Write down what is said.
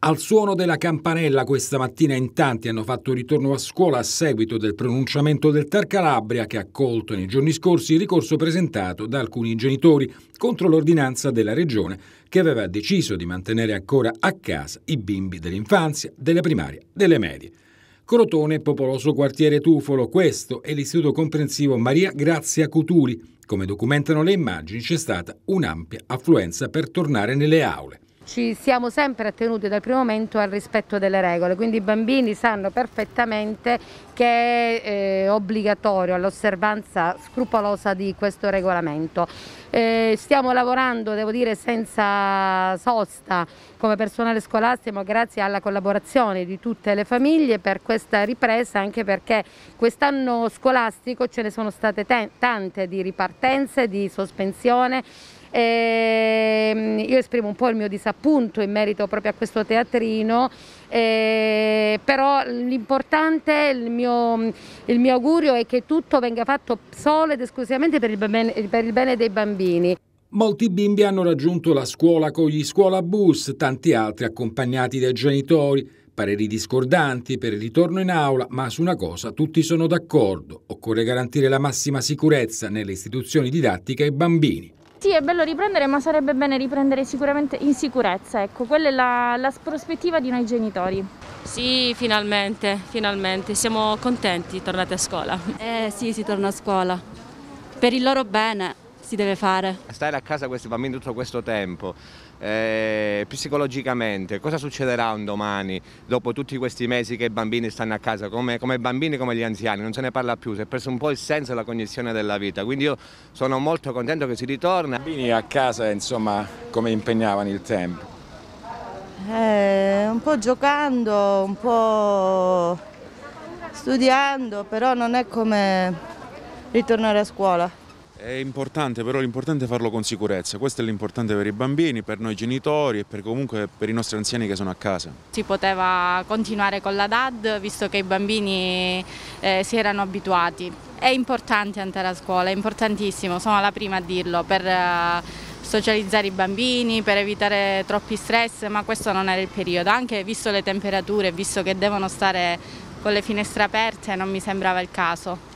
Al suono della campanella questa mattina in tanti hanno fatto ritorno a scuola a seguito del pronunciamento del Tar Calabria che ha accolto nei giorni scorsi il ricorso presentato da alcuni genitori contro l'ordinanza della regione che aveva deciso di mantenere ancora a casa i bimbi dell'infanzia, delle primarie, delle medie. Crotone, popoloso quartiere Tufolo, questo è l'istituto comprensivo Maria Grazia Cuturi. Come documentano le immagini c'è stata un'ampia affluenza per tornare nelle aule ci siamo sempre attenuti dal primo momento al rispetto delle regole, quindi i bambini sanno perfettamente che è eh, obbligatorio l'osservanza scrupolosa di questo regolamento. Eh, stiamo lavorando, devo dire, senza sosta come personale scolastico grazie alla collaborazione di tutte le famiglie per questa ripresa anche perché quest'anno scolastico ce ne sono state tante di ripartenze, di sospensione eh, io esprimo un po' il mio disappunto in merito proprio a questo teatrino, eh, però l'importante, il, il mio, augurio è che tutto venga fatto solo ed esclusivamente per il bene, per il bene dei bambini. Molti bimbi hanno raggiunto la scuola con gli scuola bus, tanti altri accompagnati dai genitori, pareri discordanti per il ritorno in aula, ma su una cosa tutti sono d'accordo, occorre garantire la massima sicurezza nelle istituzioni didattiche ai bambini. Sì, è bello riprendere, ma sarebbe bene riprendere sicuramente in sicurezza, ecco, quella è la, la prospettiva di noi genitori. Sì, finalmente, finalmente, siamo contenti, tornate a scuola. Eh sì, si torna a scuola, per il loro bene si deve fare? Stare a casa questi bambini tutto questo tempo, eh, psicologicamente, cosa succederà un domani dopo tutti questi mesi che i bambini stanno a casa, come, come bambini come gli anziani, non se ne parla più, si è perso un po' il senso e la cognizione della vita, quindi io sono molto contento che si ritorna. I bambini a casa insomma come impegnavano il tempo? Eh, un po' giocando, un po' studiando, però non è come ritornare a scuola. È importante, però l'importante è farlo con sicurezza. Questo è l'importante per i bambini, per noi genitori e per comunque per i nostri anziani che sono a casa. Si poteva continuare con la DAD visto che i bambini eh, si erano abituati. È importante andare a scuola, è importantissimo, sono la prima a dirlo, per eh, socializzare i bambini, per evitare troppi stress, ma questo non era il periodo. Anche visto le temperature, visto che devono stare con le finestre aperte, non mi sembrava il caso.